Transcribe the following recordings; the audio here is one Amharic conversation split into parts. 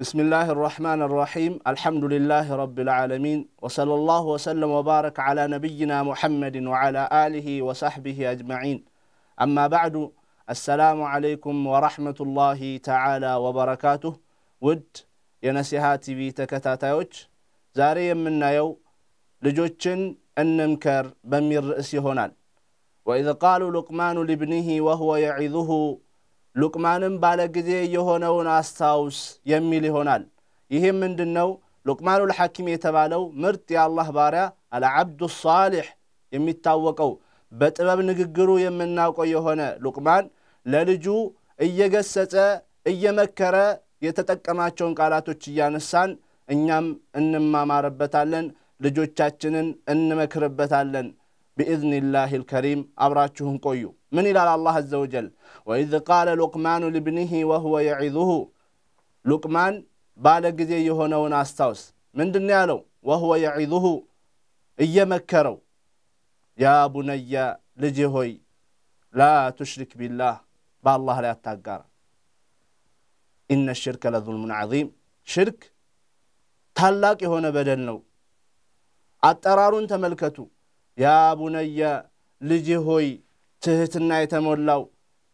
بسم الله الرحمن الرحيم الحمد لله رب العالمين وصلى الله وسلم وبارك على نبينا محمد وعلى آله وصحبه أجمعين أما بعد السلام عليكم ورحمة الله تعالى وبركاته ود የነሲሃ ቲቪ ተከታታዮች ዛሬ የምናየው ልጆችን እንምከር በሚል ርዕስ ይሆናል وإذا قالوا لقمان لابنه وهو يعظه ሉቅማንም ባለ ጊዜ የሆነውን አስታውስ የሚል ይሆናል። ይህም ምንድን ነው? ሉቅማኑል ልሐኪም የተባለው ምርጥ የአላህ ባሪያ አልዓብዱ ሳሊሕ የሚታወቀው በጥበብ ንግግሩ የምናውቀው የሆነ ሉቅማን ለልጁ እየገሰጸ እየመከረ የተጠቀማቸውን ቃላቶች እያነሳን እኛም እንማማርበታለን፣ ልጆቻችንን እንመክርበታለን። ብኢዝኒላሂ ልከሪም አብራችሁን ቆዩ። ምን ይላል አላህ አዘ ወጀል وإذ قال لقمان لابنه وهو يعظه لقمان بالا جزي يهونون أستاوس من له وهو يعظه إيمكروا يا بني لجي هوي لا تشرك بالله بالله لا تتقر إن الشرك لظلم عظيم شرك تلاك هنا بدل ነው። أترار تملكتو يا بني لجهوي ሆይ ትህትና የተሞላው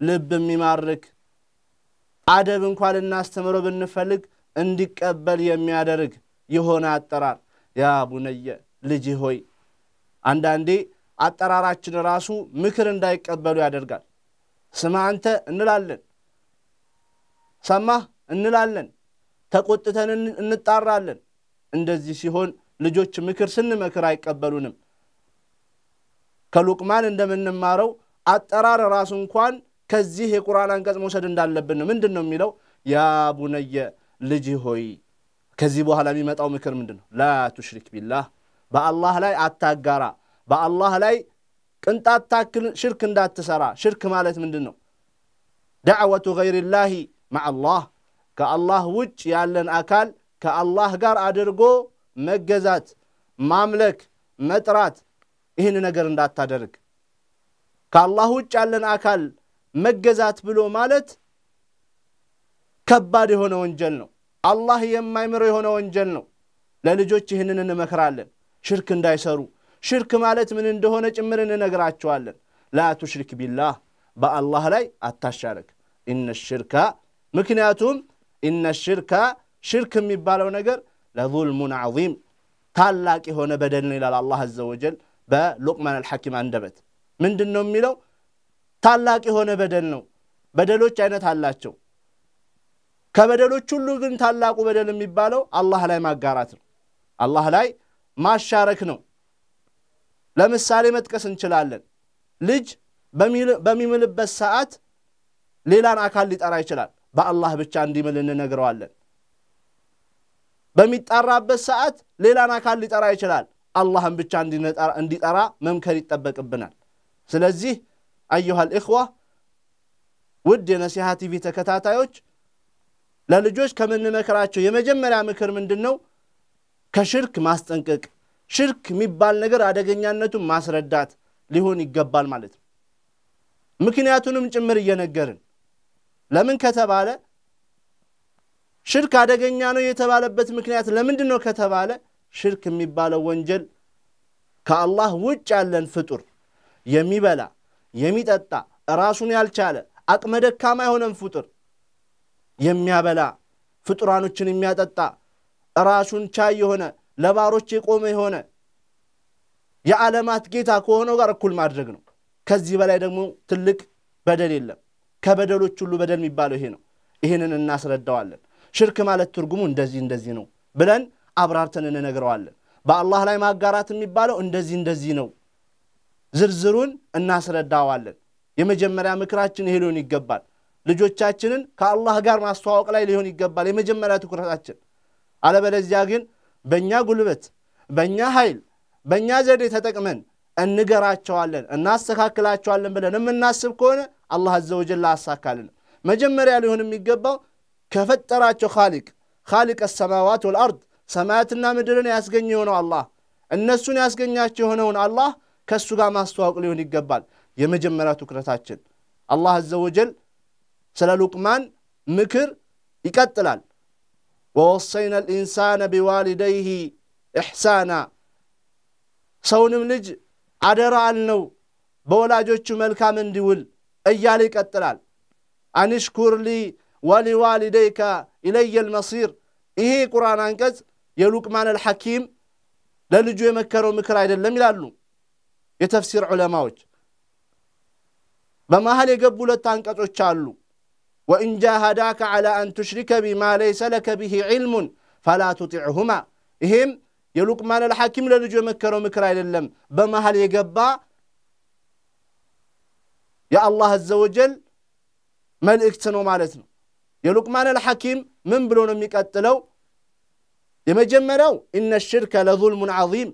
ልብ የሚማርክ አደብ እንኳ ልናስተምረው ብንፈልግ እንዲቀበል የሚያደርግ የሆነ አጠራር ያ ቡነየ ልጅ ሆይ አንዳንዴ አጠራራችን ራሱ ምክር እንዳይቀበሉ ያደርጋል። ስማ አንተ እንላለን፣ ሰማህ እንላለን፣ ተቆጥተን እንጣራለን። እንደዚህ ሲሆን ልጆች ምክር ስንመክር አይቀበሉንም። ከሉቅማን እንደምንማረው አጠራር ራሱ እንኳን ከዚህ የቁርአን አንቀጽ መውሰድ እንዳለብን ምንድን ነው የሚለው? ያ ቡነየ ልጅ ሆይ ከዚህ በኋላ የሚመጣው ምክር ምንድን ነው? ላ ቱሽሪክ ቢላህ በአላህ ላይ አታጋራ፣ በአላህ ላይ ቅንጣት ታክል ሽርክ እንዳትሰራ። ሽርክ ማለት ምንድን ነው? ዳዕወቱ ገይሪላሂ ማዓላህ ከአላህ ውጭ ያለን አካል ከአላህ ጋር አድርጎ መገዛት፣ ማምለክ፣ መጥራት ይህን ነገር እንዳታደርግ ከአላህ ውጭ ያለን አካል መገዛት ብሎ ማለት ከባድ የሆነ ወንጀል ነው። አላህ የማይምረው የሆነ ወንጀል ነው። ለልጆች ይህንን እንመክራለን፣ ሽርክ እንዳይሰሩ። ሽርክ ማለት ምን እንደሆነ ጭምር እንነግራቸዋለን። ላ ቱሽሪክ ቢላህ፣ በአላህ ላይ አታሻርክ። ኢነ ሽርካ ምክንያቱም ኢነ ሽርካ ሽርክ የሚባለው ነገር ለዙልሙን ዐዚም ታላቅ የሆነ በደል ነው ይላል አላህ አዘወጀል ወጀል በሉቅማን አልሐኪም አንደበት ምንድን ነው የሚለው ታላቅ የሆነ በደል ነው። በደሎች አይነት አላቸው። ከበደሎች ሁሉ ግን ታላቁ በደል የሚባለው አላህ ላይ ማጋራት ነው። አላህ ላይ ማሻረክ ነው። ለምሳሌ መጥቀስ እንችላለን። ልጅ በሚምልበት ሰዓት ሌላን አካል ሊጠራ ይችላል። በአላህ ብቻ እንዲምል እንነግረዋለን። በሚጣራበት ሰዓት ሌላን አካል ሊጠራ ይችላል። አላህን ብቻ እንዲጠራ መምከር ይጠበቅብናል። ስለዚህ አዩሃል እኽዋ ውድ የነሲሃ ቲቪ ተከታታዮች ለልጆች ከምንመክራቸው የመጀመሪያ ምክር ምንድን ነው? ከሽርክ ማስጠንቀቅ፣ ሽርክ የሚባል ነገር አደገኛነቱን ማስረዳት ሊሆን ይገባል ማለት ነው። ምክንያቱንም ጭምር እየነገርን ለምን ከተባለ ሽርክ አደገኛ ነው የተባለበት ምክንያት ለምንድን ነው ከተባለ ሽርክ የሚባለው ወንጀል ከአላህ ውጭ ያለን ፍጡር የሚበላ የሚጠጣ ራሱን ያልቻለ አቅመ ደካማ የሆነን ፍጡር የሚያበላ ፍጡራኖችን የሚያጠጣ ራሱን ቻይ የሆነ ለባሮች የቆመ የሆነ የዓለማት ጌታ ከሆነው ጋር እኩል ማድረግ ነው። ከዚህ በላይ ደግሞ ትልቅ በደል የለም። ከበደሎች ሁሉ በደል የሚባለው ይሄ ነው። ይህንን እናስረዳዋለን። ሽርክ ማለት ትርጉሙ እንደዚህ እንደዚህ ነው ብለን አብራርተን እንነግረዋለን። በአላህ ላይ ማጋራት የሚባለው እንደዚህ እንደዚህ ነው ዝርዝሩን እናስረዳዋለን። የመጀመሪያ ምክራችን ይሄ ሊሆን ይገባል። ልጆቻችንን ከአላህ ጋር ማስተዋወቅ ላይ ሊሆን ይገባል የመጀመሪያ ትኩረታችን። አለበለዚያ ግን በእኛ ጉልበት፣ በእኛ ኃይል፣ በእኛ ዘዴ ተጠቅመን እንገራቸዋለን፣ እናስተካክላቸዋለን ብለን የምናስብ ከሆነ አላህ ወጀል አሳካልንም። መጀመሪያ ሊሆን የሚገባው ከፈጠራቸው ኻሊቅ ኻሊቅ ሰማዋት ወልአርድ ሰማያትና ምድርን ያስገኘ የሆነው አላህ እነሱን ያስገኛቸው የሆነውን አላህ ከእሱ ጋር ማስተዋወቅ ሊሆን ይገባል። የመጀመሪያ ትኩረታችን አላህ አዘ ወጀል ስለ ሉቅማን ምክር ይቀጥላል። ወወሰይና ልኢንሳነ ቢዋሊደይህ እሕሳና ሰውንም ልጅ አደራ አልነው በወላጆቹ መልካም እንዲውል እያለ ይቀጥላል። አንሽኩር ሊ ወሊዋሊደይከ ኢለየ ልመሲር። ይሄ ቁርአን አንቀጽ የሉቅማን አልሐኪም ለልጁ የመከረው ምክር አይደለም ይላሉ። የተፍሲር ዑለማዎች በመሃል የገቡ ሁለት አንቀጾች አሉ። ወኢን ጃሃዳከ ዐላ አን ቱሽሪከ ቢማ ለይሰ ለከ ቢሂ ዒልሙን ፈላ ቱጢዕሁማ። ይሄም የሉቅማን አልሐኪም ለልጁ የመከረው ምክር አይደለም። በመሃል የገባ የአላህ አዘወጀል መልእክት ነው ማለት ነው። የሉቅማን አልሐኪም ምን ብሎ ነው የሚቀጥለው? የመጀመሪያው ኢነ ሽርከ ለዙልሙን ዐዚም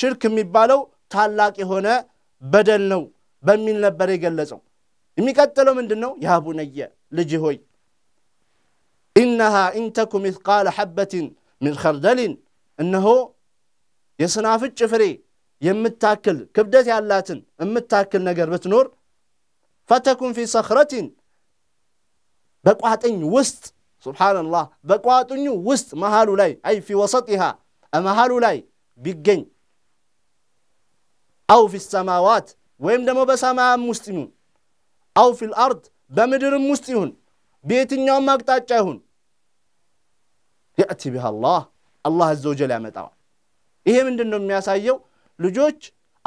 ሽርክ የሚባለው تالاك هنا بدل نو بمين لبري قلزو يميكتلو من دنو يا بني لجهوي إنها إن تكو مثقال حبة من خردل إنه يصنع في الجفري يم التاكل كبدت يا اللاتن أم التاكل نقر بتنور فتكون في صخرة بقوات إن وسط سبحان الله بقوات إن وسط مهالو لاي أي في وسطها أمهالو لاي بيجين አው ፊ ሰማዋት ወይም ደግሞ በሰማያም ውስጥ ይሁን አው ፊል ልአርድ በምድርም ውስጥ ይሁን በየትኛውም አቅጣጫ ይሁን የእቲ ቢሃ አላህ አላህ አዘወጀል ያመጣዋል። ይሄ ምንድን ነው የሚያሳየው? ልጆች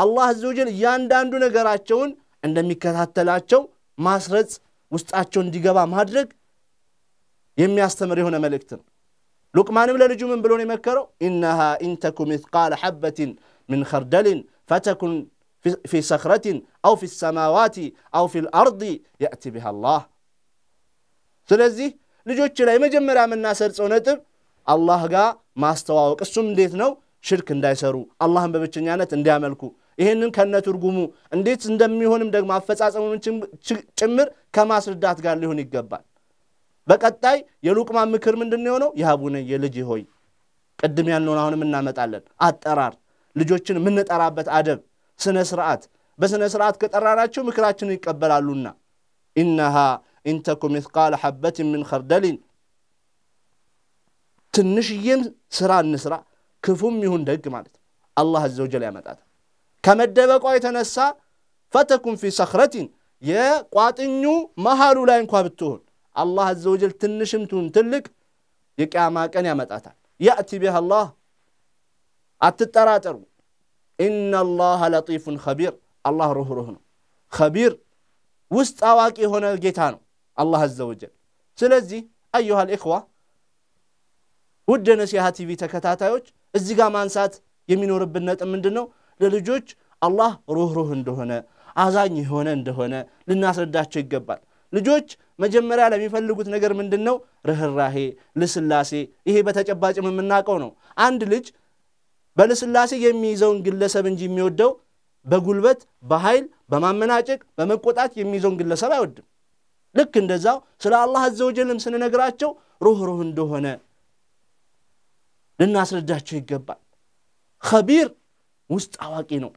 አላህ አዘወጀል እያንዳንዱ ነገራቸውን እንደሚከታተላቸው ማስረጽ፣ ውስጣቸው እንዲገባ ማድረግ የሚያስተምር የሆነ መልእክት ነው። ሉቅማንም ለልጁ ምን ብሎን የመከረው? ኢነሃ ኢንተኩ ምትቃለ ሐበትን ምን ከርደልን فتكن في صخرة أو في السماوات أو في الأرض يأتي بها الله ስለዚህ ልጆች ላይ መጀመሪያ የምናሰርጸው ነጥብ አላህ ጋር ማስተዋወቅ እሱም እንዴት ነው ሽርክ እንዳይሰሩ አላህን በብቸኛነት እንዲያመልኩ ይህንን ከነ ትርጉሙ እንዴት እንደሚሆንም ደግሞ አፈጻጸሙን ጭምር ከማስረዳት ጋር ሊሆን ይገባል በቀጣይ የሉቅማ ምክር ምንድን የሆነው ያ ቡነየ ሆይ ቅድም ያልነውን አሁንም እናመጣለን አጠራር ልጆችን የምንጠራበት አደብ፣ ስነ ስርዓት በስነ ስርዓት ከጠራናቸው ምክራችንን ይቀበላሉና ኢነሃ ኢንተኩ ሚስቃለ ሐበትን ምን ኸርደሊን ትንሽዬም ስራ እንስራ ክፉም ይሁን ደግ ማለት ነው። አላህ አዘወጀል ያመጣታል። ከመደበቋ የተነሳ ፈተኩን ፊ ሰኽረቲን የቋጥኙ መሃሉ ላይ እንኳ ብትሆን አላህ አዘወጀል ትንሽም ትሁን ትልቅ የቅያማ ቀን ያመጣታል። ያእቲ ቢህ አላህ አትጠራጠሩ። ኢነላሃ ለጢፉን ኸቢር አላህ ሩህሩህ ነው። ኸቢር ውስጥ አዋቂ የሆነ ጌታ ነው አላህ አዘ ወጀል። ስለዚህ አዩሃል ኢኽዋ ውድ የነሲሃ ቲቪ ተከታታዮች እዚህ ጋር ማንሳት የሚኖርብን ነጥብ ምንድን ነው? ለልጆች አላህ ሩህሩህ እንደሆነ አዛኝ የሆነ እንደሆነ ልናስረዳቸው ይገባል። ልጆች መጀመሪያ ለሚፈልጉት ነገር ምንድን ነው? ርኅራሄ፣ ልስላሴ። ይሄ በተጨባጭም የምናውቀው ነው። አንድ ልጅ በልስላሴ የሚይዘውን ግለሰብ እንጂ የሚወደው በጉልበት በኃይል በማመናጨቅ በመቆጣት የሚይዘውን ግለሰብ አይወድም። ልክ እንደዛው ስለ አላህ አዘወጀልም ስንነግራቸው ሩህሩህ እንደሆነ ልናስረዳቸው ይገባል። ከቢር ውስጥ አዋቂ ነው።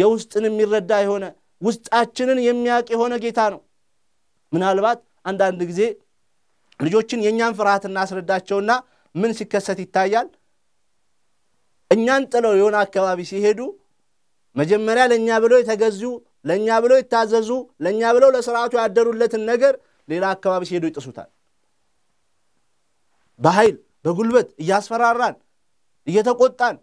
የውስጥን የሚረዳ የሆነ ውስጣችንን የሚያውቅ የሆነ ጌታ ነው። ምናልባት አንዳንድ ጊዜ ልጆችን የእኛን ፍርሃት እናስረዳቸውና ምን ሲከሰት ይታያል? እኛን ጥለው የሆነ አካባቢ ሲሄዱ መጀመሪያ ለእኛ ብለው የተገዙ ለእኛ ብለው የታዘዙ ለእኛ ብለው ለስርዓቱ ያደሩለትን ነገር ሌላ አካባቢ ሲሄዱ ይጥሱታል። በኃይል በጉልበት እያስፈራራን እየተቆጣን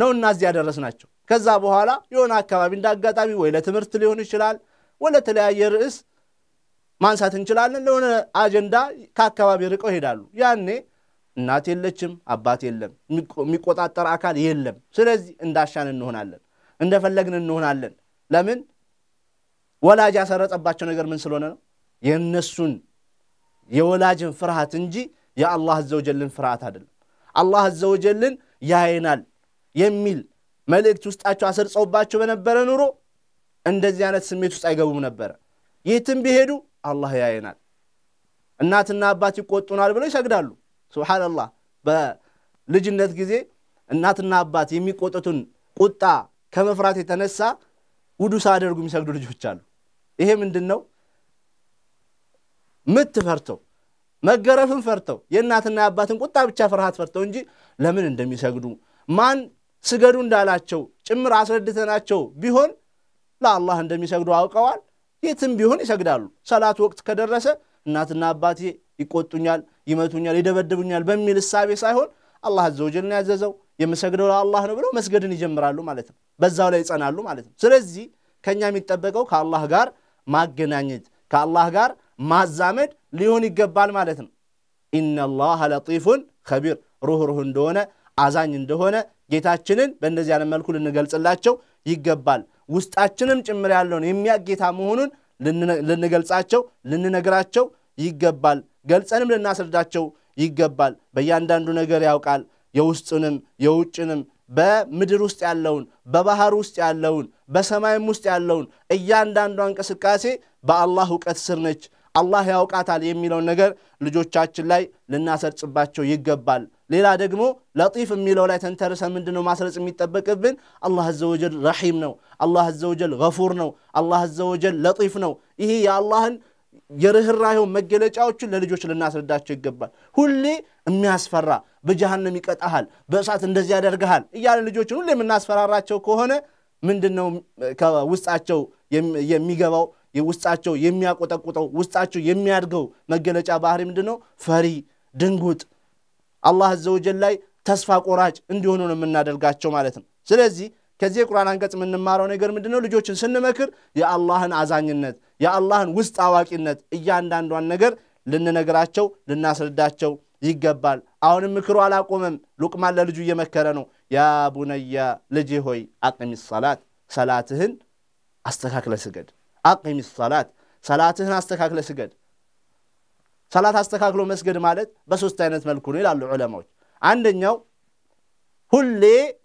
ነው እና እዚህ ያደረስናቸው። ከዛ በኋላ የሆነ አካባቢ እንደ አጋጣሚ ወይ ለትምህርት ሊሆን ይችላል፣ ወለተለያየ ርዕስ ማንሳት እንችላለን። ለሆነ አጀንዳ ከአካባቢ ርቀው ይሄዳሉ። ያኔ እናት የለችም፣ አባት የለም፣ የሚቆጣጠር አካል የለም። ስለዚህ እንዳሻን እንሆናለን፣ እንደፈለግን እንሆናለን። ለምን? ወላጅ ያሰረጸባቸው ነገር ምን ስለሆነ ነው? የእነሱን የወላጅን ፍርሃት እንጂ የአላህ አዘወጀልን ፍርሃት አይደለም። አላህ አዘወጀልን ያይናል የሚል መልእክት ውስጣቸው አሰርጸውባቸው በነበረ ኑሮ እንደዚህ አይነት ስሜት ውስጥ አይገቡም ነበረ። የትም ቢሄዱ አላህ ያይናል እናትና አባት ይቆጡናል ብለው ይሰግዳሉ። ሱብሓነላህ በልጅነት ጊዜ እናትና አባት የሚቆጡትን ቁጣ ከመፍራት የተነሳ ውዱ ሳያደርጉ የሚሰግዱ ልጆች አሉ። ይሄ ምንድን ነው? ምት ፈርተው መገረፍን ፈርተው የእናትና የአባትን ቁጣ ብቻ ፍርሃት ፈርተው እንጂ ለምን እንደሚሰግዱ ማን ስገዱ እንዳላቸው ጭምር አስረድተናቸው ቢሆን ለአላህ እንደሚሰግዱ አውቀዋል። የትም ቢሆን ይሰግዳሉ። ሰላት ወቅት ከደረሰ እናትና አባቴ ይቆጡኛል፣ ይመቱኛል፣ ይደበድቡኛል በሚል እሳቤ ሳይሆን አላህ አዘ ወጀል ነው ያዘዘው የምሰግደው ለአላህ ነው ብለው መስገድን ይጀምራሉ ማለት ነው። በዛው ላይ ይጸናሉ ማለት ነው። ስለዚህ ከእኛ የሚጠበቀው ከአላህ ጋር ማገናኘት ከአላህ ጋር ማዛመድ ሊሆን ይገባል ማለት ነው። ኢነላህ ለጢፉን ከቢር ሩህሩህ እንደሆነ አዛኝ እንደሆነ ጌታችንን በእንደዚህ ያለ መልኩ ልንገልጽላቸው ይገባል። ውስጣችንም ጭምር ያለውን የሚያጌታ መሆኑን ልንገልጻቸው ልንነግራቸው ይገባል። ገልጸንም ልናስረዳቸው ይገባል። በእያንዳንዱ ነገር ያውቃል። የውስጡንም የውጭንም በምድር ውስጥ ያለውን በባህር ውስጥ ያለውን በሰማይም ውስጥ ያለውን እያንዳንዷ እንቅስቃሴ በአላህ እውቀት ስር ነች። አላህ ያውቃታል የሚለውን ነገር ልጆቻችን ላይ ልናሰርጽባቸው ይገባል። ሌላ ደግሞ ለጢፍ የሚለው ላይ ተንተርሰ ምንድነው ማስረጽ የሚጠበቅብን? አላህ አዘወጀል ረሒም ነው። አላህ አዘወጀል ገፉር ነው። አላህ አዘወጀል ለጢፍ ነው። ይህ የአላህን የርኅራኄው መገለጫዎችን ለልጆች ልናስረዳቸው ይገባል። ሁሌ የሚያስፈራ በጀሃነም ይቀጣሃል፣ በእሳት እንደዚህ ያደርግሃል እያለን ልጆችን ሁሌ የምናስፈራራቸው ከሆነ ምንድን ነው ከውስጣቸው የሚገባው ውስጣቸው የሚያቆጠቁጠው ውስጣቸው የሚያድገው መገለጫ ባህሪ ምንድን ነው? ፈሪ፣ ድንጉጥ፣ አላህ አዘወጀል ላይ ተስፋ ቆራጭ እንዲሆኑ ነው የምናደርጋቸው ማለት ነው። ስለዚህ ከዚህ የቁርአን አንቀጽ የምንማረው ነገር ምንድነው? ልጆችን ስንመክር የአላህን አዛኝነት የአላህን ውስጥ አዋቂነት እያንዳንዷን ነገር ልንነግራቸው ልናስረዳቸው ይገባል። አሁንም ምክሩ አላቆመም። ሉቅማን ለልጁ እየመከረ ነው። ያ ቡነያ ልጅ ሆይ አቅሚ ሰላት፣ ሰላትህን አስተካክለ ስገድ። አቅሚ ሰላት፣ ሰላትህን አስተካክለ ስገድ። ሰላት አስተካክሎ መስገድ ማለት በሶስት አይነት መልኩ ነው ይላሉ ዑለማዎች። አንደኛው ሁሌ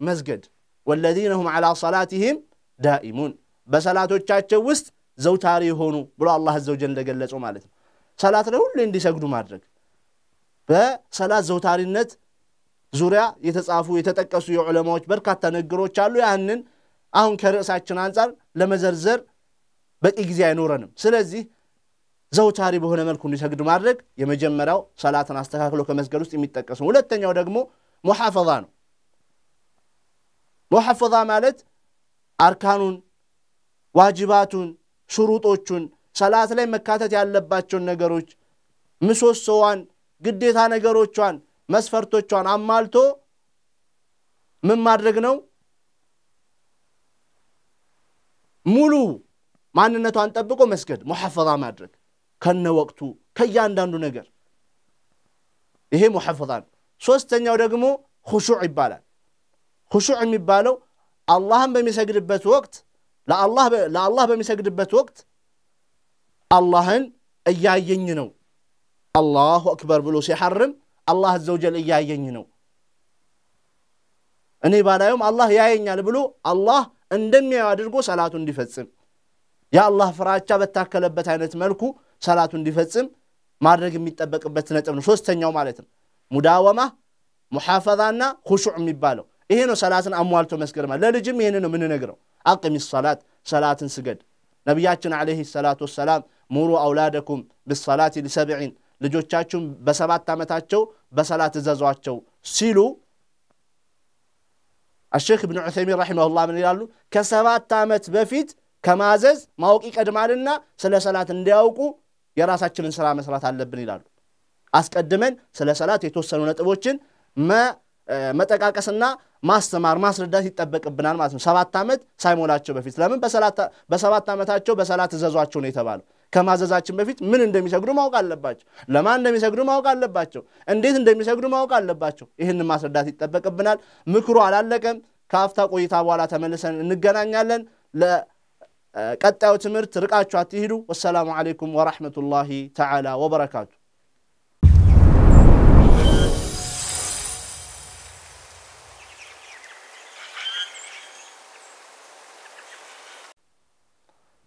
መስገድ ወለዚነ ሁም ዓላ ሰላትህም ዳኢሙን በሰላቶቻቸው ውስጥ ዘውታሪ የሆኑ ብሎ አላህ አዘወጀል እንደገለጸው ማለት ነው። ሰላት ላይ ሁሉ እንዲሰግዱ ማድረግ በሰላት ዘውታሪነት ዙሪያ የተጻፉ የተጠቀሱ የዑለማዎች በርካታ ንግሮች አሉ። ያንን አሁን ከርዕሳችን አንጻር ለመዘርዘር በቂ ጊዜ አይኖረንም። ስለዚህ ዘውታሪ በሆነ መልኩ እንዲሰግድ ማድረግ የመጀመሪያው ሰላትን አስተካክሎ ከመስገድ ውስጥ የሚጠቀስ ነው። ሁለተኛው ደግሞ ሙሐፈዛ ነው። ሙሐፈዛ ማለት አርካኑን፣ ዋጅባቱን፣ ሽሩጦቹን ሰላት ላይ መካተት ያለባቸውን ነገሮች ምሰሶዋን፣ ግዴታ ነገሮቿን፣ መስፈርቶቿን አሟልቶ ምን ማድረግ ነው? ሙሉ ማንነቷን ጠብቆ መስገድ ሙሐፈዛ ማድረግ ከነ ወቅቱ ከእያንዳንዱ ነገር ይሄ ሙሐፈዛ ነው። ሶስተኛው ደግሞ ሁሹዕ ይባላል። ሁሹዕ የሚባለው አላህን በሚሰግድበት ወቅት ለአላህ በሚሰግድበት ወቅት አላህን እያየኝ ነው አላሁ አክበር ብሎ ሲሐርም አላህ አዘውጀል እያየኝ ነው እኔ ባላዩም አላህ ያየኛል ብሎ አላህ እንደሚያየው አድርጎ ሰላቱ እንዲፈጽም የአላህ ፍራቻ በታከለበት አይነት መልኩ ሰላቱ እንዲፈጽም ማድረግ የሚጠበቅበት ነጥብ ነው። ሶስተኛው ማለት ነው ሙዳወማ ሙሓፈዛና ሁሹዕ የሚባለው ይሄ ነው ሰላትን አሟልቶ መስገድ ማለት። ለልጅም ይህን ነው የምንነግረው፣ አቅሚ ሰላት ሰላትን ስገድ። ነቢያችን ዓለይሂ ሰላት ወሰላም ሙሩ አውላደኩም ብሰላት ሊሰብዒን ልጆቻችሁም በሰባት ዓመታቸው በሰላት እዘዟቸው ሲሉ አሼክ እብን ዑሰይሚን ረሒመሁላህ ምን ይላሉ? ከሰባት ዓመት በፊት ከማዘዝ ማወቅ ይቀድማልና ስለ ሰላት እንዲያውቁ የራሳችንን ስራ መስራት አለብን ይላሉ። አስቀድመን ስለ ሰላት የተወሰኑ ነጥቦችን መጠቃቀስና ማስተማር ማስረዳት ይጠበቅብናል ማለት ነው። ሰባት ዓመት ሳይሞላቸው በፊት ለምን በሰባት ዓመታቸው በሰላት እዘዟቸው ነው የተባለው። ከማዘዛችን በፊት ምን እንደሚሰግዱ ማወቅ አለባቸው። ለማን እንደሚሰግዱ ማወቅ አለባቸው። እንዴት እንደሚሰግዱ ማወቅ አለባቸው። ይህን ማስረዳት ይጠበቅብናል። ምክሩ አላለቀም። ከአፍታ ቆይታ በኋላ ተመልሰን እንገናኛለን። ለቀጣዩ ትምህርት ርቃችሁ አትሂዱ። ወሰላሙ አሌይኩም ወራሕመቱላሂ ተዓላ ወበረካቱ።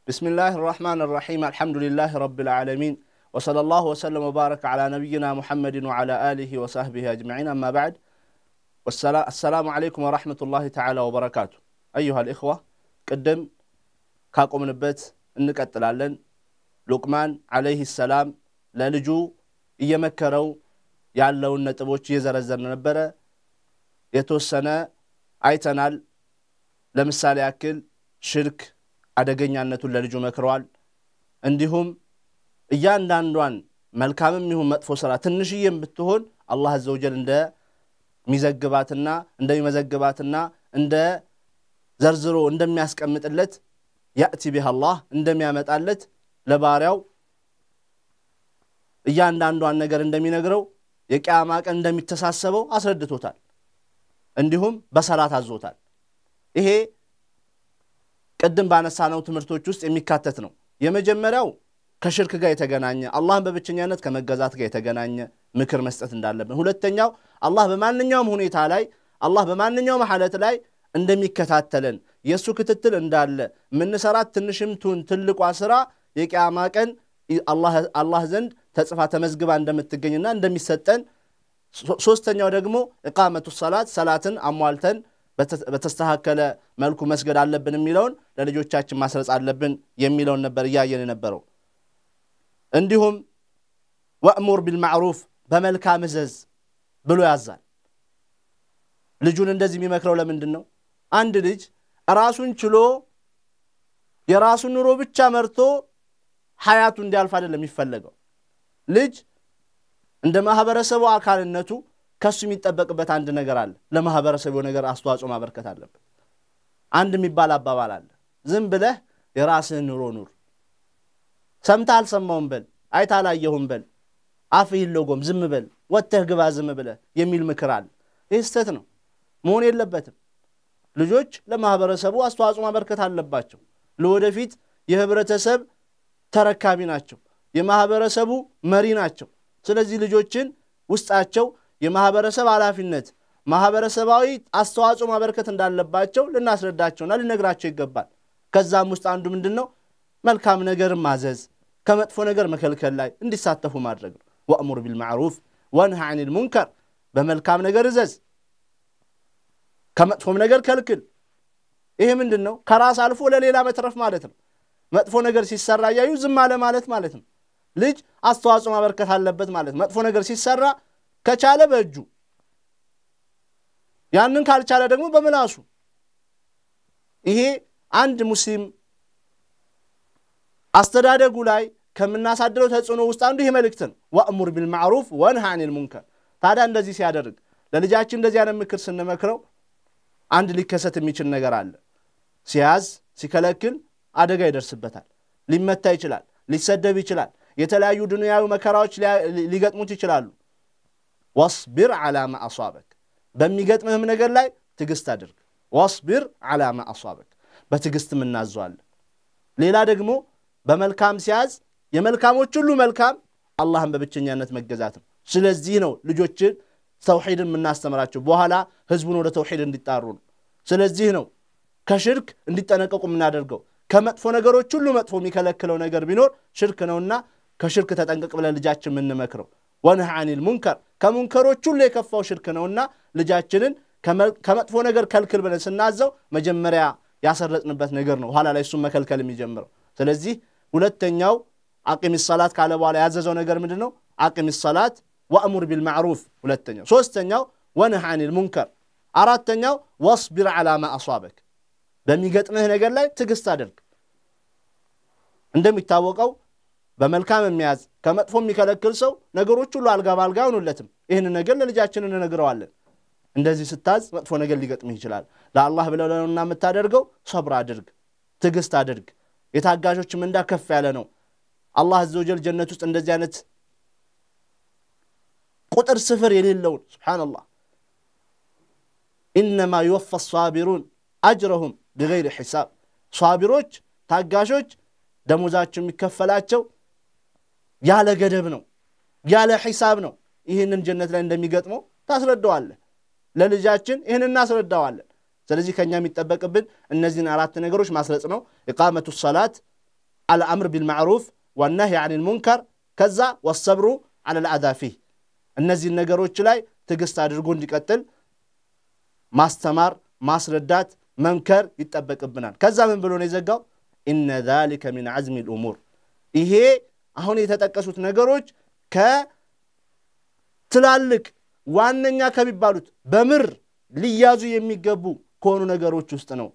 بسم الله الرحمن الرحيم الحمد لله رب العالمين وصلى الله وسلم وبارك على نبينا محمد وعلى آله وصحبه أجمعين أما بعد السلام عليكم ورحمة الله تعالى وبركاته أيها الإخوة قدم كاقوم نبت እንቀጥላለን ሉቅማን አለይህ ሰላም ለልጁ እየመከረው ያለውን يزر الزرن ነበረ يتوسنا አይተናል لمسالي أكل شرك አደገኛነቱን ለልጁ መክረዋል። እንዲሁም እያንዳንዷን መልካምም ይሁን መጥፎ ስራ ትንሽዬም ብትሆን አላህ አዘወጀል እንደሚዘግባትና እንደሚመዘግባትና እንደ ዘርዝሮ እንደሚያስቀምጥለት ያእቲ ቢህ አላህ እንደሚያመጣለት ለባሪያው እያንዳንዷን ነገር እንደሚነግረው የቅያማ ቀን እንደሚተሳሰበው አስረድቶታል። እንዲሁም በሰላት አዞታል። ይሄ ቅድም ባነሳነው ትምህርቶች ውስጥ የሚካተት ነው። የመጀመሪያው ከሽርክ ጋር የተገናኘ አላህን በብቸኛነት ከመገዛት ጋር የተገናኘ ምክር መስጠት እንዳለብን፣ ሁለተኛው አላህ በማንኛውም ሁኔታ ላይ አላህ በማንኛውም ሐለት ላይ እንደሚከታተለን የእሱ ክትትል እንዳለ የምንሰራት ትንሽም ቱን ትልቋ ስራ የቅያማ ቀን አላህ ዘንድ ተጽፋ ተመዝግባ እንደምትገኝና እንደሚሰጠን፣ ሶስተኛው ደግሞ እቃመቱ ሰላት ሰላትን አሟልተን በተስተካከለ መልኩ መስገድ አለብን የሚለውን ለልጆቻችን ማስረጽ አለብን የሚለውን ነበር እያየን የነበረው። እንዲሁም ወእሙር ቢልማዕሩፍ በመልካም እዘዝ ብሎ ያዛል። ልጁን እንደዚህ የሚመክረው ለምንድን ነው? አንድ ልጅ ራሱን ችሎ የራሱን ኑሮ ብቻ መርቶ ሀያቱ እንዲያልፍ አይደለም የሚፈለገው። ልጅ እንደ ማህበረሰቡ አካልነቱ ከሱ የሚጠበቅበት አንድ ነገር አለ። ለማህበረሰቡ ነገር አስተዋጽኦ ማበርከት አለበት። አንድ የሚባል አባባል አለ። ዝም ብለህ የራስህን ኑሮ ኑር። ሰምተህ አልሰማውም በል፣ አይተህ አላየሁም በል፣ አፍህ ይለጎም ዝም በል፣ ወጥተህ ግባ ዝም ብለህ የሚል ምክር አለ። ይህ ስህተት ነው፣ መሆን የለበትም። ልጆች ለማህበረሰቡ አስተዋጽኦ ማበርከት አለባቸው። ለወደፊት የህብረተሰብ ተረካቢ ናቸው፣ የማህበረሰቡ መሪ ናቸው። ስለዚህ ልጆችን ውስጣቸው የማህበረሰብ ኃላፊነት ማህበረሰባዊ አስተዋጽኦ ማበረከት እንዳለባቸው ልናስረዳቸውና ልነግራቸው ይገባል። ከዛም ውስጥ አንዱ ምንድን ነው? መልካም ነገር ማዘዝ፣ ከመጥፎ ነገር መከልከል ላይ እንዲሳተፉ ማድረግ ነው። ወእሙር ቢልማዕሩፍ ወንሃ ዐኒል ሙንከር፣ በመልካም ነገር እዘዝ፣ ከመጥፎም ነገር ከልክል። ይሄ ምንድን ነው? ከራስ አልፎ ለሌላ መትረፍ ማለት ነው። መጥፎ ነገር ሲሰራ እያዩ ዝም አለ ማለት ማለት ነው። ልጅ አስተዋጽኦ ማበረከት አለበት ማለት መጥፎ ነገር ሲሰራ ከቻለ በእጁ ያንን ካልቻለ ደግሞ በምላሱ ይሄ አንድ ሙስሊም አስተዳደጉ ላይ ከምናሳድረው ተጽዕኖ ውስጥ አንዱ ይሄ መልእክት ነው። ወእሙር ቢልማዕሩፍ ወንሃ አኒል ሙንከር። ታዲያ እንደዚህ ሲያደርግ ለልጃችን እንደዚህ አይነት ምክር ስንመክረው አንድ ሊከሰት የሚችል ነገር አለ። ሲያዝ ሲከለክል አደጋ ይደርስበታል። ሊመታ ይችላል፣ ሊሰደብ ይችላል፣ የተለያዩ ዱንያዊ መከራዎች ሊገጥሙት ይችላሉ። ወስቢር ዓላማ አሷበክ በሚገጥምህም ነገር ላይ ትዕግስት አድርግ። ወስቢር ዓላማ አሷበክ በትዕግስትም እናዘዋለን። ሌላ ደግሞ በመልካም ሲያዝ የመልካሞች ሁሉ መልካም አላህን በብቸኛነት መገዛት ነው። ስለዚህ ነው ልጆችን ተውሒድን የምናስተምራቸው በኋላ ህዝቡን ወደ ተውሒድ እንዲጣሩ ነው። ስለዚህ ነው ከሽርክ እንዲጠነቀቁ የምናደርገው። ከመጥፎ ነገሮች ሁሉ መጥፎ የሚከለክለው ነገር ቢኖር ሽርክ ነውና ከሽርክ ተጠንቀቅ ብለን ልጃችን የምንመክረው ወንህ አኒል ሙንከር ከሙንከሮች ሁሉ የከፋው ሽርክ ነውና ልጃችንን ከመጥፎ ነገር ከልክል ብለን ስናዘው መጀመሪያ ያሰረጥንበት ነገር ነው። ኋላ ላይ እሱም መከልከል የሚጀምረው። ስለዚህ ሁለተኛው አቂም ሰላት ካለ በኋላ ያዘዘው ነገር ምንድን ነው? አቂም ሰላት ወእሙር ቢልማዕሩፍ ሁለተኛው። ሶስተኛው ወንህ አኒል ሙንከር። አራተኛው ወስቢር ዓላማ አሷበክ በሚገጥምህ ነገር ላይ ትግስት አድርግ። እንደሚታወቀው በመልካም የሚያዝ ከመጥፎ የሚከለክል ሰው ነገሮች ሁሉ አልጋ ባልጋ አይሆኑለትም። ይህን ነገር ለልጃችን እንነግረዋለን። እንደዚህ ስታዝ መጥፎ ነገር ሊገጥምህ ይችላል። ለአላህ ብለህ ነውና የምታደርገው ሰብር አድርግ፣ ትዕግስት አድርግ። የታጋዦች ምንዳ ከፍ ያለ ነው። አላህ አዘወጀል ጀነት ውስጥ እንደዚህ አይነት ቁጥር ስፍር የሌለውን ስብሓንላህ ኢነማ ዩወፋ ሷቢሩን አጅረሁም ቢገይር ሒሳብ ሷቢሮች ታጋሾች ደሞዛቸው የሚከፈላቸው ያለ ገደብ ነው፣ ያለ ሒሳብ ነው። ይህንን ጀነት ላይ እንደሚገጥመው ታስረዳዋለህ። ለልጃችን ይህን እናስረዳዋለን። ስለዚህ ከእኛ የሚጠበቅብን እነዚህን አራት ነገሮች ማስረጽ ነው። ኢቃመቱ ሰላት፣ አልአምር ቢልማዕሩፍ ወነህይ አኒል ሙንከር፣ ከዛ ወሰብሩ አለል አዛ ፊህ። እነዚህን ነገሮች ላይ ትዕግስት አድርጎ እንዲቀጥል ማስተማር፣ ማስረዳት፣ መምከር ይጠበቅብናል። ከዛ ምን ብሎ ነው የዘጋው? ኢነ ዛሊከ ሚን ዐዝሚ ልእሙር ይሄ አሁን የተጠቀሱት ነገሮች ከትላልቅ ዋነኛ ከሚባሉት በምር ሊያዙ የሚገቡ ከሆኑ ነገሮች ውስጥ ነው።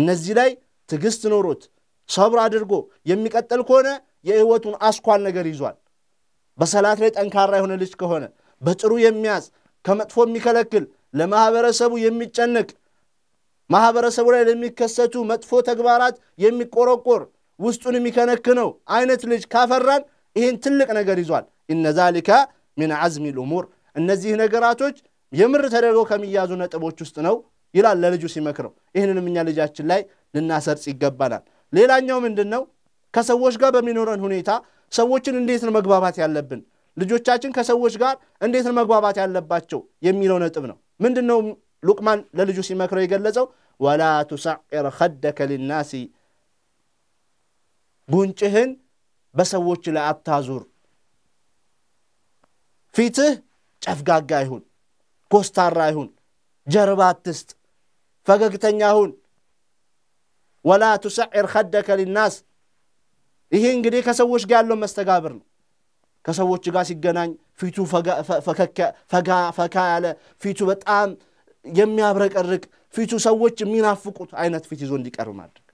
እነዚህ ላይ ትዕግስት ኖሮት ሰብር አድርጎ የሚቀጥል ከሆነ የህይወቱን አስኳል ነገር ይዟል። በሰላት ላይ ጠንካራ የሆነ ልጅ ከሆነ በጥሩ የሚያዝ ከመጥፎ የሚከለክል ለማህበረሰቡ የሚጨነቅ ማህበረሰቡ ላይ ለሚከሰቱ መጥፎ ተግባራት የሚቆረቆር ውስጡን የሚከነክነው አይነት ልጅ ካፈራን ይህን ትልቅ ነገር ይዟል። ኢነ ዛሊከ ሚን ዐዝሚል ኡሙር እነዚህ ነገራቶች የምር ተደርገው ከሚያዙ ነጥቦች ውስጥ ነው ይላል ለልጁ ሲመክረው። ይህንንም እኛ ልጃችን ላይ ልናሰርጽ ይገባናል። ሌላኛው ምንድን ነው? ከሰዎች ጋር በሚኖረን ሁኔታ ሰዎችን እንዴት ነው መግባባት ያለብን? ልጆቻችን ከሰዎች ጋር እንዴት ነው መግባባት ያለባቸው የሚለው ነጥብ ነው። ምንድን ነው ሉቅማን ለልጁ ሲመክረው የገለጸው? ወላ ቱሰዒር ኸደከ ሊናሲ ጉንጭህን በሰዎች ላይ አታዙር። ፊትህ ጨፍጋጋ ይሁን፣ ኮስታራ ይሁን፣ ጀርባ አትስጥ፣ ፈገግተኛ ሁን። ወላ ቱሰዕር ከደከ ሊናስ። ይሄ እንግዲህ ከሰዎች ጋር ያለው መስተጋብር ነው። ከሰዎች ጋር ሲገናኝ ፊቱ ፈጋ ፈካ ያለ ፊቱ በጣም የሚያብረቀርቅ ፊቱ ሰዎች የሚናፍቁት አይነት ፊት ይዞ እንዲቀርብ ማድረግ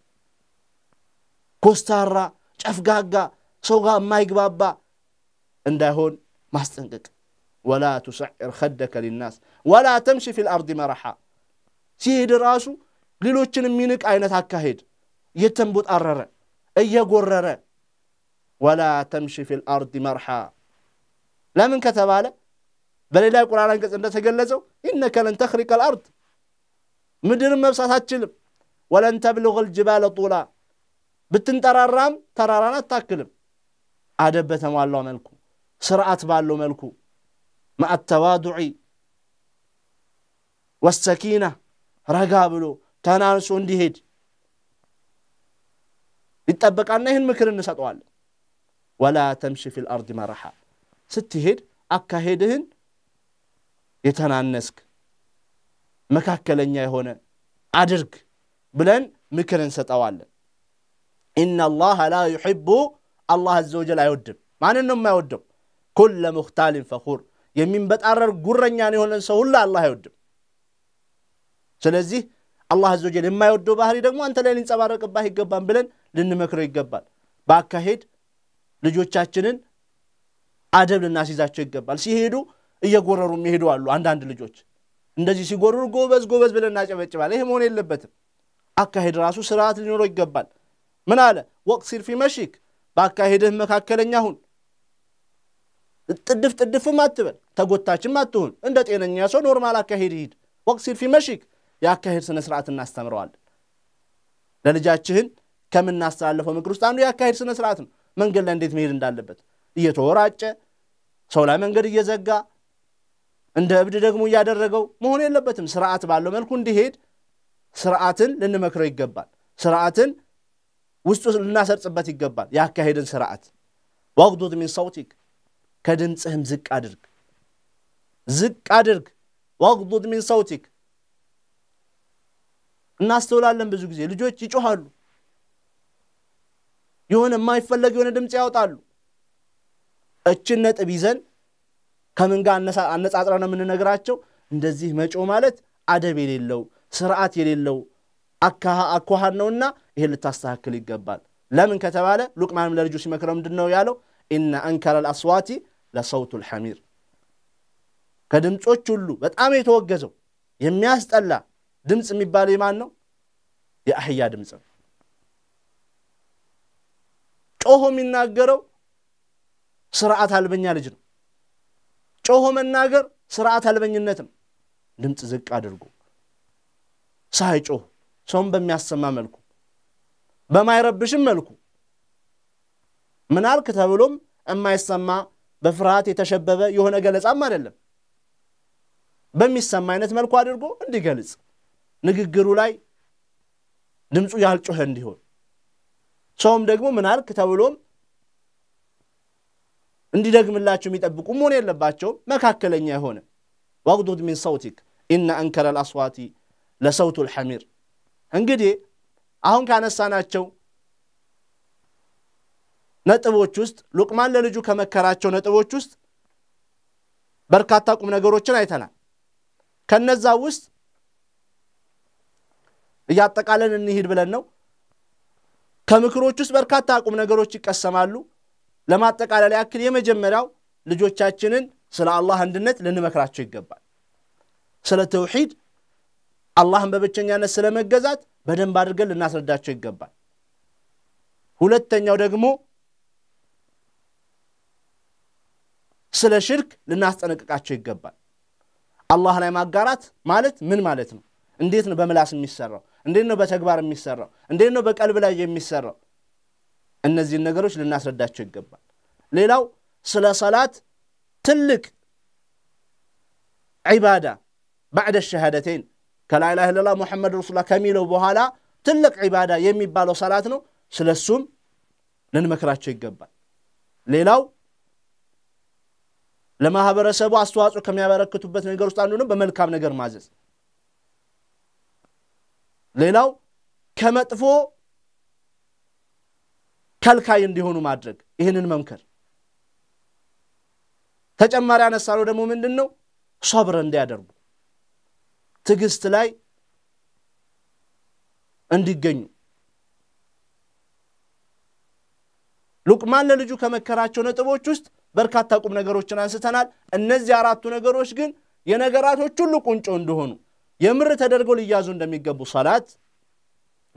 كوستارا شافغاغا صوغا مايك بابا اندا هون ماستنقك ولا تسعر خدك للناس ولا تمشي في الارض مرحا سيد راسو منك اين تاكا هيد يتنبوت ارر اي غرر ولا تمشي في الارض مرحا لا من كتباله بل لا يقول انقص اندا تگلزو انك لن تخرق الارض مدير مبسطات اچلم ولن تبلغ الجبال طولا ብትንጠራራም ተራራን አታክልም። አደብ በተሟላው መልኩ ስርዓት ባለው መልኩ ማአተዋዱዒ ወሰኪና ረጋ ብሎ ተናንሶ እንዲሄድ ይጠበቃልና ይህን ምክር እንሰጠዋለን። ወላ ተምሺ ፊል ልአርድ መራሓ፣ ስትሄድ አካሄድህን የተናነስክ መካከለኛ የሆነ አድርግ ብለን ምክር እንሰጠዋለን። ኢናላሃ ላ ዩሕቡ አላህ አዘወጀል አይወድም። ማንን ነው የማይወደው? ኩለ ሙክታሊን ፈኹር የሚንበጣረር ጉረኛን የሆነን ሰው ሁላ አላህ አይወድም። ስለዚህ አላህ አዘወጀል የማይወደው ባህሪ ደግሞ አንተ ላይ ሊንጸባረቅባህ ይገባን ብለን ልንመክረው ይገባል። በአካሄድ ልጆቻችንን አደብ ልናስይዛቸው ይገባል። ሲሄዱ እየጎረሩ የሚሄዱ አሉ። አንዳንድ ልጆች እንደዚህ ሲጎርሩ ጎበዝ ጎበዝ ብለን እናጨበጭባል። ይህ መሆን የለበትም። አካሄድ ራሱ ስርዓት ሊኖረው ይገባል። ምን አለ? ወቅሲር ፊ መሺክ፣ በአካሄድህ መካከለኛ ሁን። ጥድፍ ጥድፍም አትበል፣ ተጎታችም አትሁን። እንደ ጤነኛ ሰው ኖርማል አካሄድ ይሂድ። ወቅሲር ፊ መሺክ፣ የአካሄድ ስነ ስርዓት እናስተምረዋለን። ለልጃችህን ከምናስተላልፈው ምክር ውስጥ አንዱ የአካሄድ ስነ ስርዓት ነው። መንገድ ላይ እንዴት መሄድ እንዳለበት እየተወራጨ ሰው ላይ መንገድ እየዘጋ እንደ እብድ ደግሞ እያደረገው መሆን የለበትም። ስርዓት ባለው መልኩ እንዲሄድ ስርዓትን ልንመክረው ይገባል። ስርዓትን ውስጡ ልናሰርጽበት ይገባል። ያካሄድን ስርዓት ወቅዱድ ሚን ሰውቲክ ከድምፅህም ዝቅ አድርግ፣ ዝቅ አድርግ። ወቅዱድ ሚን ሰውቲክ እናስተውላለን። ብዙ ጊዜ ልጆች ይጮኋሉ የሆነ የማይፈለግ የሆነ ድምፅ ያወጣሉ። እችን ነጥብ ይዘን ከምን ጋር አነጻጽረ ነው የምንነግራቸው? እንደዚህ መጮ ማለት አደብ የሌለው ስርዓት የሌለው አኳሃን ነውና ይህን ልታስተካክል ይገባል። ለምን ከተባለ ሉቅማንም ለልጁ ሲመክረው ምንድን ነው ያለው? ኢነ አንከረ ልአስዋቲ ለሰውቱ ልሐሚር ከድምፆች ሁሉ በጣም የተወገዘው የሚያስጠላ ድምፅ የሚባለው የማን ነው? የአህያ ድምፅ ነው። ጮሆ የሚናገረው ስርዓት አልበኛ ልጅ ነው። ጮሆ መናገር ስርዓት አልበኝነት ነው። ድምፅ ዝቅ አድርጎ ጮሆ ሰውን በሚያሰማ መልኩ በማይረብሽም መልኩ ምናልክ ተብሎም የማይሰማ በፍርሃት የተሸበበ የሆነ ገለጻም አይደለም። በሚሰማ አይነት መልኩ አድርጎ እንዲገልጽ ንግግሩ ላይ ድምፁ ያልጮኸ እንዲሆን ሰውም ደግሞ ምናልክ ተብሎም እንዲደግምላቸው የሚጠብቁ መሆን የለባቸውም። መካከለኛ የሆነ ዋቅዱድ ሚን ሰውቲክ ኢነ አንከረ ልአስዋቲ ለሰውቱ ልሐሚር እንግዲህ አሁን ካነሳናቸው ነጥቦች ውስጥ ሉቅማን ለልጁ ከመከራቸው ነጥቦች ውስጥ በርካታ ቁም ነገሮችን አይተናል። ከነዛ ውስጥ እያጠቃለን እንሂድ ብለን ነው። ከምክሮች ውስጥ በርካታ ቁም ነገሮች ይቀሰማሉ። ለማጠቃለል ያክል የመጀመሪያው ልጆቻችንን ስለ አላህ አንድነት ልንመክራቸው ይገባል። ስለ ተውሒድ፣ አላህን በብቸኛነት ስለመገዛት በደንብ አድርገን ልናስረዳቸው ይገባል። ሁለተኛው ደግሞ ስለ ሽርክ ልናስጠነቅቃቸው ይገባል። አላህ ላይ ማጋራት ማለት ምን ማለት ነው? እንዴት ነው በምላስ የሚሰራው? እንዴት ነው በተግባር የሚሰራው? እንዴት ነው በቀልብ ላይ የሚሰራው? እነዚህን ነገሮች ልናስረዳቸው ይገባል። ሌላው ስለ ሰላት ትልቅ ዒባዳ ባዕደ ሸሃደቴን ከላይላ ለላ ሙሐመድ ረሱላ ከሚለው በኋላ ትልቅ ዒባዳ የሚባለው ሰላት ነው። ስለሱም ልንመክራቸው ይገባል። ሌላው ለማህበረሰቡ አስተዋጽኦ ከሚያበረክቱበት ነገር ውስጥ አንዱ ነው በመልካም ነገር ማዘዝ። ሌላው ከመጥፎ ከልካይ እንዲሆኑ ማድረግ፣ ይህንን መምከር። ተጨማሪ አነሳለው ደግሞ ምንድን ነው ሶብር እንዲያደርጉ ትዕግስት ላይ እንዲገኙ ሉቅማን ለልጁ ከመከራቸው ነጥቦች ውስጥ በርካታ ቁም ነገሮችን አንስተናል። እነዚህ አራቱ ነገሮች ግን የነገራቶች ሁሉ ቁንጮ እንደሆኑ የምር ተደርገው ሊያዙ እንደሚገቡ ሰላት፣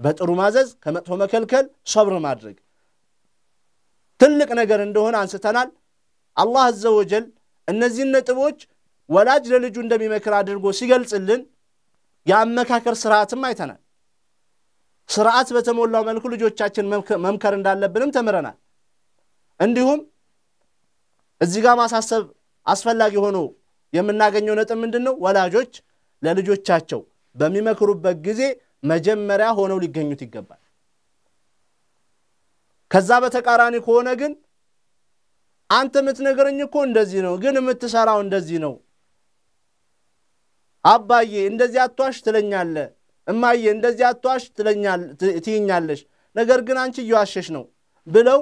በጥሩ ማዘዝ፣ ከመጥፎ መከልከል፣ ሰብር ማድረግ ትልቅ ነገር እንደሆነ አንስተናል። አላህ አዘወጀል እነዚህን ነጥቦች ወላጅ ለልጁ እንደሚመክር አድርጎ ሲገልጽልን የአመካከር ስርዓትም አይተናል። ስርዓት በተሞላው መልኩ ልጆቻችን መምከር እንዳለብንም ተምረናል። እንዲሁም እዚህ ጋር ማሳሰብ አስፈላጊ ሆኖ የምናገኘው ነጥብ ምንድን ነው? ወላጆች ለልጆቻቸው በሚመክሩበት ጊዜ መጀመሪያ ሆነው ሊገኙት ይገባል። ከዛ በተቃራኒ ከሆነ ግን አንተ የምትነግረኝ እኮ እንደዚህ ነው፣ ግን የምትሰራው እንደዚህ ነው አባዬ እንደዚህ አትዋሽ ትለኛለ፣ እማዬ እንደዚህ አትዋሽ ትይኛለሽ፣ ነገር ግን አንቺ እየዋሸሽ ነው ብለው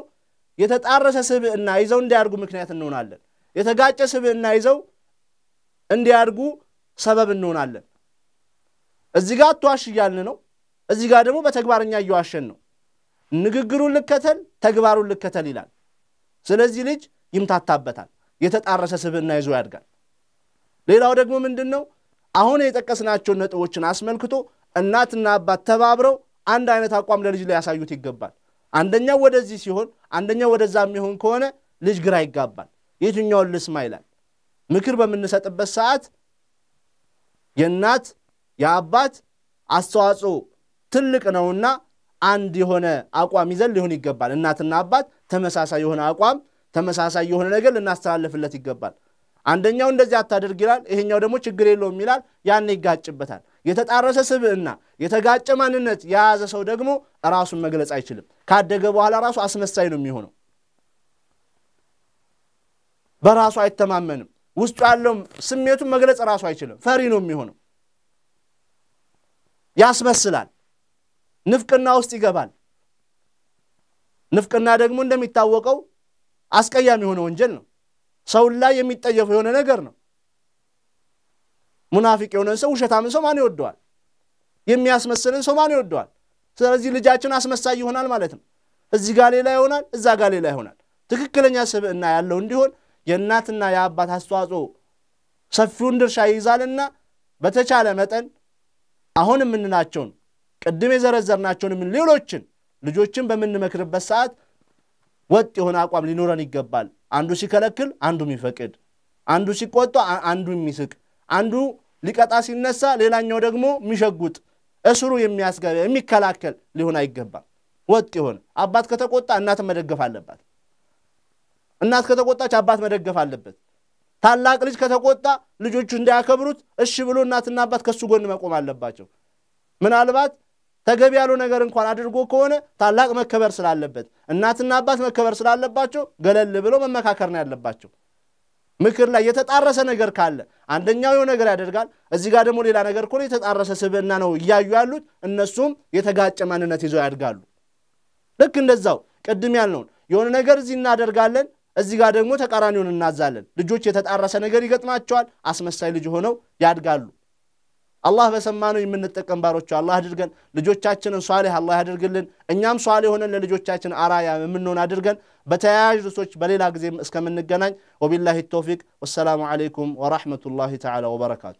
የተጣረሰ ስብዕና ይዘው እንዲያድጉ ምክንያት እንሆናለን። የተጋጨ ስብዕና ይዘው እንዲያድጉ ሰበብ እንሆናለን። እዚህ ጋር አትዋሽ እያልን ነው። እዚህ ጋር ደግሞ በተግባርኛ እየዋሸን ነው። ንግግሩን ልከተል፣ ተግባሩን ልከተል ይላል። ስለዚህ ልጅ ይምታታበታል። የተጣረሰ ስብዕና ይዞ ያድጋል። ሌላው ደግሞ ምንድን ነው? አሁን የጠቀስናቸውን ነጥቦችን አስመልክቶ እናትና አባት ተባብረው አንድ አይነት አቋም ለልጅ ሊያሳዩት ይገባል። አንደኛው ወደዚህ ሲሆን አንደኛው ወደዛ የሚሆን ከሆነ ልጅ ግራ ይጋባል። የትኛውን ልስማ ይላል። ምክር በምንሰጥበት ሰዓት የእናት የአባት አስተዋጽኦ ትልቅ ነውና አንድ የሆነ አቋም ይዘን ሊሆን ይገባል። እናትና አባት ተመሳሳይ የሆነ አቋም ተመሳሳይ የሆነ ነገር ልናስተላለፍለት ይገባል። አንደኛው እንደዚህ አታደርግ ይላል፣ ይሄኛው ደግሞ ችግር የለውም ይላል። ያን ይጋጭበታል። የተጣረሰ ስብዕና፣ የተጋጨ ማንነት የያዘ ሰው ደግሞ ራሱን መግለጽ አይችልም። ካደገ በኋላ ራሱ አስመሳይ ነው የሚሆነው። በራሱ አይተማመንም። ውስጡ ያለውም ስሜቱን መግለጽ ራሱ አይችልም። ፈሪ ነው የሚሆነው። ያስመስላል። ንፍቅና ውስጥ ይገባል። ንፍቅና ደግሞ እንደሚታወቀው አስቀያሚ የሆነ ወንጀል ነው። ሰውን ላይ የሚጠየፉ የሆነ ነገር ነው። ሙናፊቅ የሆነን ሰው ውሸታምን ሰው ማን ይወደዋል? የሚያስመስልን ሰው ማን ይወደዋል? ስለዚህ ልጃችን አስመሳይ ይሆናል ማለት ነው። እዚህ ጋ ሌላ ይሆናል፣ እዛ ጋ ሌላ ይሆናል። ትክክለኛ ስብዕና ያለው እንዲሆን የእናትና የአባት አስተዋጽኦ ሰፊውን ድርሻ ይይዛልና በተቻለ መጠን አሁን የምንላቸውን ቅድም የዘረዘርናቸውን ሌሎችን ልጆችን በምንመክርበት ሰዓት ወጥ የሆነ አቋም ሊኖረን ይገባል። አንዱ ሲከለክል አንዱ የሚፈቅድ፣ አንዱ ሲቆጣ አንዱ የሚስቅ፣ አንዱ ሊቀጣ ሲነሳ ሌላኛው ደግሞ የሚሸጉጥ እስሩ የሚያስገባ የሚከላከል ሊሆን አይገባም። ወጥ የሆነ አባት ከተቆጣ እናት መደገፍ አለባት። እናት ከተቆጣች አባት መደገፍ አለበት። ታላቅ ልጅ ከተቆጣ ልጆቹ እንዳያከብሩት እሺ ብሎ እናትና አባት ከሱ ጎን መቆም አለባቸው። ምናልባት ተገቢ ያሉ ነገር እንኳን አድርጎ ከሆነ ታላቅ መከበር ስላለበት እናትና አባት መከበር ስላለባቸው ገለል ብሎ መመካከር ነው ያለባቸው። ምክር ላይ የተጣረሰ ነገር ካለ አንደኛው የሆነ ነገር ያደርጋል። እዚህ ጋር ደግሞ ሌላ ነገር ከሆነ የተጣረሰ ስብዕና ነው እያዩ ያሉት። እነሱም የተጋጨ ማንነት ይዘው ያድጋሉ። ልክ እንደዛው ቅድም ያልነውን የሆነ ነገር እዚህ እናደርጋለን፣ እዚህ ጋር ደግሞ ተቃራኒውን እናዛለን። ልጆች የተጣረሰ ነገር ይገጥማቸዋል። አስመሳይ ልጅ ሆነው ያድጋሉ። አላህ በሰማነው የምንጠቀም ባሮቹ አላህ አድርገን። ልጆቻችንን ሷሊህ አላህ ያድርግልን። እኛም ሷሊህ ሆነን ለልጆቻችን አራያ የምንሆን አድርገን። በተያያዥ ርሶች በሌላ ጊዜም እስከምንገናኝ ወቢላሂ ተውፊቅ። ወሰላሙ ዓለይኩም ወራሕመቱላሂ ተዓላ ወበረካቱ።